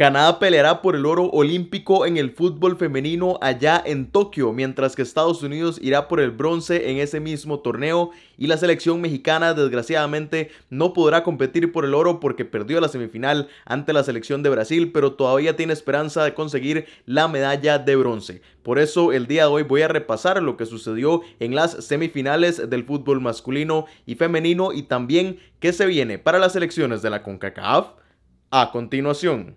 Canadá peleará por el oro olímpico en el fútbol femenino allá en Tokio, mientras que Estados Unidos irá por el bronce en ese mismo torneo y la selección mexicana desgraciadamente no podrá competir por el oro porque perdió la semifinal ante la selección de Brasil, pero todavía tiene esperanza de conseguir la medalla de bronce. Por eso el día de hoy voy a repasar lo que sucedió en las semifinales del fútbol masculino y femenino y también qué se viene para las selecciones de la CONCACAF a continuación.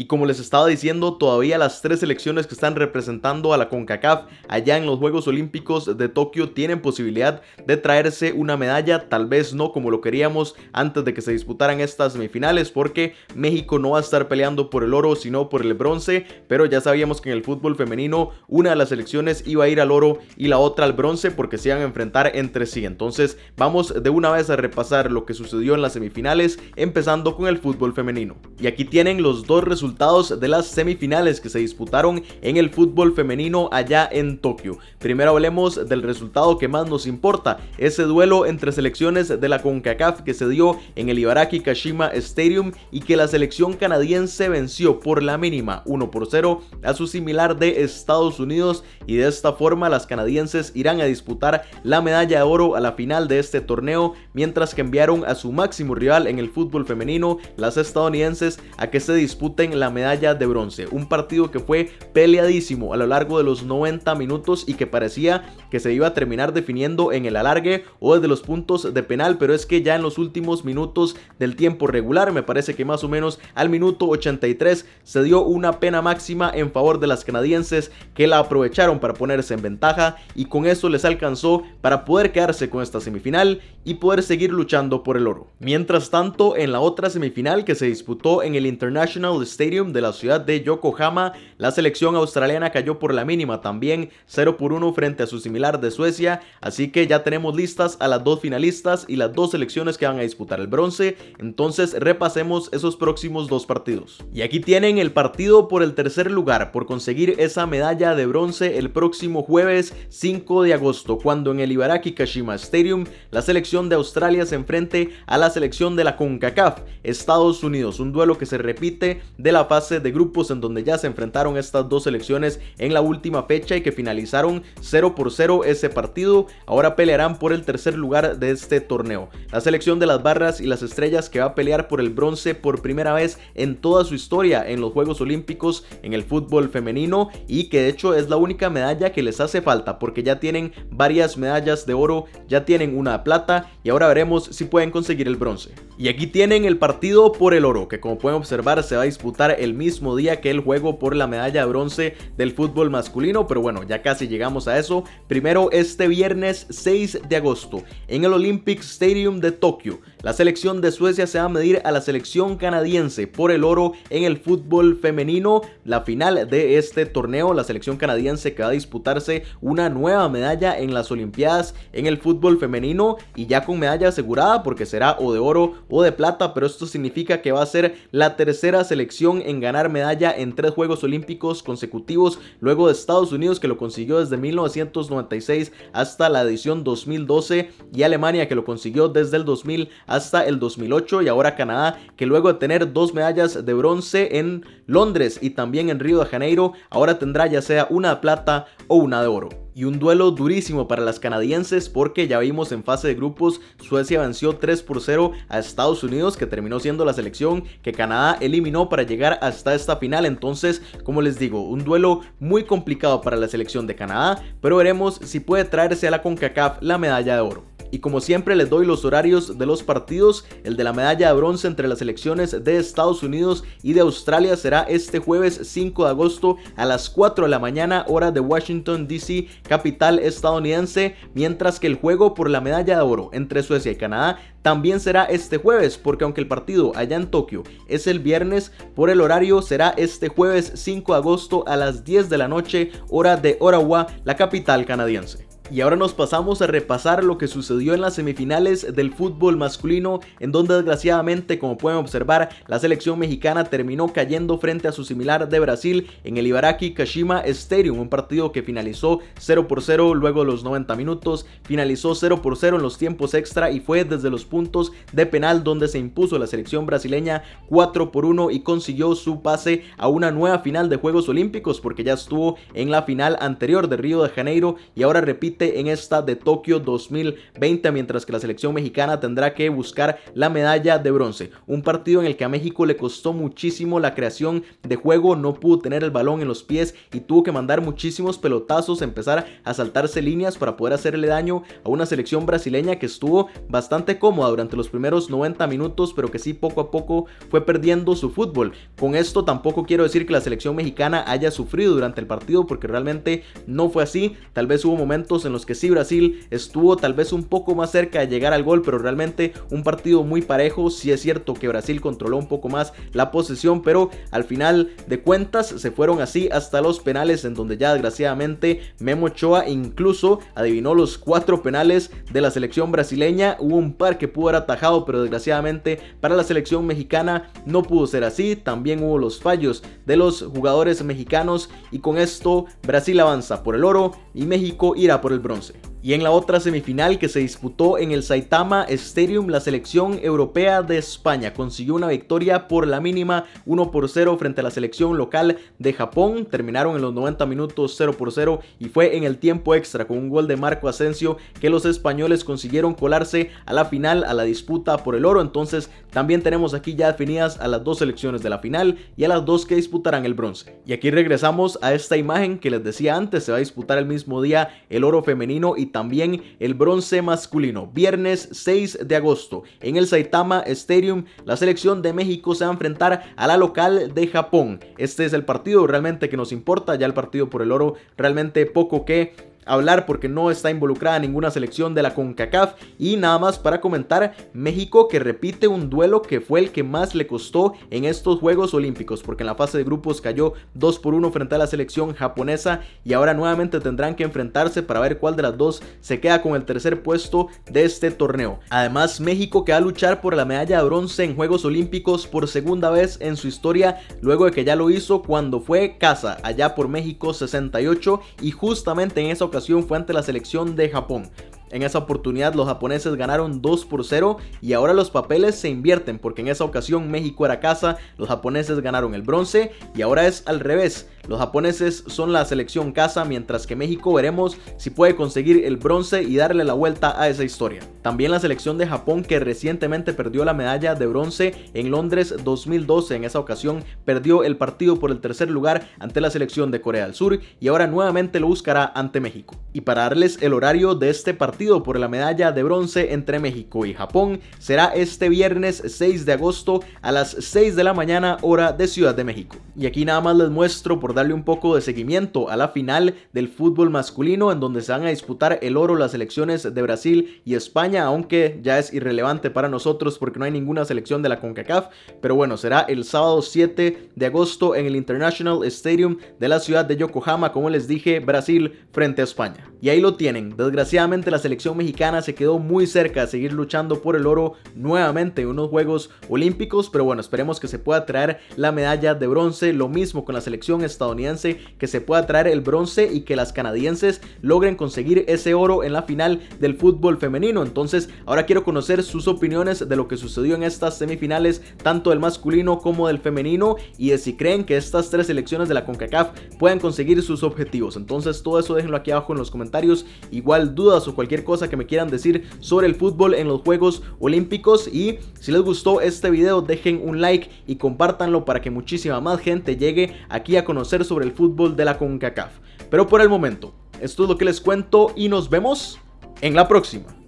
Y como les estaba diciendo, todavía las tres selecciones que están representando a la CONCACAF allá en los Juegos Olímpicos de Tokio tienen posibilidad de traerse una medalla, tal vez no como lo queríamos antes de que se disputaran estas semifinales, porque México no va a estar peleando por el oro, sino por el bronce, pero ya sabíamos que en el fútbol femenino una de las selecciones iba a ir al oro y la otra al bronce porque se iban a enfrentar entre sí. Entonces vamos de una vez a repasar lo que sucedió en las semifinales, empezando con el fútbol femenino. Y aquí tienen los dos resultados de las semifinales que se disputaron en el fútbol femenino allá en Tokio. Primero hablemos del resultado que más nos importa, ese duelo entre selecciones de la CONCACAF que se dio en el Ibaraki Kashima Stadium y que la selección canadiense venció por la mínima 1 por 0 a su similar de Estados Unidos y de esta forma las canadienses irán a disputar la medalla de oro a la final de este torneo mientras que enviaron a su máximo rival en el fútbol femenino, las estadounidenses, a que se disputen la medalla de bronce. Un partido que fue peleadísimo a lo largo de los 90 minutos y que parecía que se iba a terminar definiendo en el alargue o desde los puntos de penal, pero es que ya en los últimos minutos del tiempo regular, me parece que más o menos al minuto 83 se dio una pena máxima en favor de las canadienses que la aprovecharon para ponerse en ventaja y con eso les alcanzó para poder quedarse con esta semifinal y poder seguir luchando por el oro. Mientras tanto, en la otra semifinal que se disputó en el International de la ciudad de Yokohama, la selección australiana cayó por la mínima también 0 por 1 frente a su similar de Suecia, así que ya tenemos listas a las dos finalistas y las dos selecciones que van a disputar el bronce, entonces repasemos esos próximos dos partidos. Y aquí tienen el partido por el tercer lugar, por conseguir esa medalla de bronce el próximo jueves 5 de agosto, cuando en el Ibaraki Kashima Stadium la selección de Australia se enfrente a la selección de la CONCACAF, Estados Unidos, un duelo que se repite de la fase de grupos en donde ya se enfrentaron estas dos selecciones en la última fecha y que finalizaron 0 por 0 ese partido. Ahora pelearán por el tercer lugar de este torneo. La selección de las barras y las estrellas que va a pelear por el bronce por primera vez en toda su historia en los Juegos Olímpicos en el fútbol femenino y que de hecho es la única medalla que les hace falta porque ya tienen varias medallas de oro, ya tienen una de plata y ahora veremos si pueden conseguir el bronce. Y aquí tienen el partido por el oro que como pueden observar se va a disputar el mismo día que el juego por la medalla de bronce del fútbol masculino, pero bueno, ya casi llegamos a eso. Primero, este viernes 6 de agosto, en el Olympic Stadium de Tokio, la selección de Suecia se va a medir a la selección canadiense por el oro en el fútbol femenino. La final de este torneo, la selección canadiense que va a disputarse una nueva medalla en las Olimpiadas en el fútbol femenino y ya con medalla asegurada porque será o de oro o de plata, pero esto significa que va a ser la tercera selección en ganar medalla en tres Juegos Olímpicos consecutivos, luego de Estados Unidos que lo consiguió desde 1996 hasta la edición 2012 y Alemania que lo consiguió desde el 2000 hasta el 2008 y ahora Canadá que luego de tener dos medallas de bronce en Londres y también en Río de Janeiro, ahora tendrá ya sea una plata o una de oro y un duelo durísimo para las canadienses porque ya vimos en fase de grupos Suecia venció 3 por 0 a Estados Unidos que terminó siendo la selección que Canadá eliminó para llegar hasta esta final entonces como les digo un duelo muy complicado para la selección de Canadá pero veremos si puede traerse a la CONCACAF la medalla de oro. Y como siempre les doy los horarios de los partidos, el de la medalla de bronce entre las selecciones de Estados Unidos y de Australia será este jueves 5 de agosto a las 4 de la mañana hora de Washington DC capital estadounidense, mientras que el juego por la medalla de oro entre Suecia y Canadá también será este jueves, porque aunque el partido allá en Tokio es el viernes, por el horario será este jueves 5 de agosto a las 10 de la noche, hora de Orawa, la capital canadiense. Y ahora nos pasamos a repasar lo que sucedió en las semifinales del fútbol masculino, en donde desgraciadamente, como pueden observar, la selección mexicana terminó cayendo frente a su similar de Brasil en el Ibaraki Kashima Stadium, un partido que finalizó 0 por 0 luego de los 90 minutos, finalizó 0 por 0 en los tiempos extra y fue desde los puntos de penal donde se impuso la selección brasileña 4 por 1 y consiguió su pase a una nueva final de Juegos Olímpicos porque ya estuvo en la final anterior de Río de Janeiro y ahora repite en esta de Tokio 2020, mientras que la selección mexicana tendrá que buscar la medalla de bronce. Un partido en el que a México le costó muchísimo la creación de juego, no pudo tener el balón en los pies y tuvo que mandar muchísimos pelotazos, empezar a saltarse líneas para poder hacerle daño a una selección brasileña que estuvo bastante cómoda durante los primeros 90 minutos, pero que sí poco a poco fue perdiendo su fútbol. Con esto tampoco quiero decir que la selección mexicana haya sufrido durante el partido porque realmente no fue así. Tal vez hubo momentos en en los que sí Brasil estuvo tal vez un poco más cerca de llegar al gol, pero realmente un partido muy parejo. si es cierto que Brasil controló un poco más la posesión, pero al final de cuentas se fueron así hasta los penales en donde ya desgraciadamente Memo Ochoa incluso adivinó los cuatro penales de la selección brasileña. Hubo un par que pudo haber atajado, pero desgraciadamente para la selección mexicana no pudo ser así. También hubo los fallos de los jugadores mexicanos y con esto Brasil avanza por el oro y México irá por el bronce. Y en la otra semifinal que se disputó en el Saitama Stadium, la selección europea de España consiguió una victoria por la mínima 1 por 0 frente a la selección local de Japón. Terminaron en los 90 minutos 0 por 0 y fue en el tiempo extra con un gol de Marco Asensio que los españoles consiguieron colarse a la final, a la disputa por el oro. Entonces también tenemos aquí ya definidas a las dos selecciones de la final y a las dos que disputarán el bronce. Y aquí regresamos a esta imagen que les decía antes, se va a disputar el mismo día el oro femenino y también el bronce masculino. Viernes 6 de agosto en el Saitama Stadium, la selección de México se va a enfrentar a la local de Japón. Este es el partido realmente que nos importa, ya el partido por el oro realmente poco que hablar porque no está involucrada ninguna selección de la CONCACAF y nada más para comentar México que repite un duelo que fue el que más le costó en estos Juegos Olímpicos porque en la fase de grupos cayó 2 por 1 frente a la selección japonesa y ahora nuevamente tendrán que enfrentarse para ver cuál de las dos se queda con el tercer puesto de este torneo. Además México que va a luchar por la medalla de bronce en Juegos Olímpicos por segunda vez en su historia luego de que ya lo hizo cuando fue casa allá por México 68 y justamente en esa ocasión fue ante la selección de Japón. En esa oportunidad los japoneses ganaron 2 por 0 y ahora los papeles se invierten porque en esa ocasión México era casa, los japoneses ganaron el bronce y ahora es al revés. Los japoneses son la selección casa mientras que México veremos si puede conseguir el bronce y darle la vuelta a esa historia. También la selección de Japón que recientemente perdió la medalla de bronce en Londres 2012. En esa ocasión perdió el partido por el tercer lugar ante la selección de Corea del Sur y ahora nuevamente lo buscará ante México. Y para darles el horario de este partido por la medalla de bronce entre México y Japón será este viernes 6 de agosto a las 6 de la mañana hora de Ciudad de México. Y aquí nada más les muestro por darle un poco de seguimiento a la final del fútbol masculino en donde se van a disputar el oro las selecciones de Brasil y España, aunque ya es irrelevante para nosotros porque no hay ninguna selección de la CONCACAF, pero bueno, será el sábado 7 de agosto en el International Stadium de la ciudad de Yokohama, como les dije, Brasil frente a España. Y ahí lo tienen, desgraciadamente la selección selección mexicana se quedó muy cerca de seguir luchando por el oro nuevamente en unos Juegos Olímpicos, pero bueno, esperemos que se pueda traer la medalla de bronce, lo mismo con la selección estadounidense, que se pueda traer el bronce y que las canadienses logren conseguir ese oro en la final del fútbol femenino. Entonces, ahora quiero conocer sus opiniones de lo que sucedió en estas semifinales, tanto del masculino como del femenino, y de si creen que estas tres selecciones de la CONCACAF pueden conseguir sus objetivos. Entonces, todo eso déjenlo aquí abajo en los comentarios. Igual dudas o cualquier cosa que me quieran decir sobre el fútbol en los Juegos Olímpicos. Y si les gustó este video, dejen un like y compártanlo para que muchísima más gente llegue aquí a conocer sobre el fútbol de la CONCACAF. Pero por el momento, esto es lo que les cuento y nos vemos en la próxima.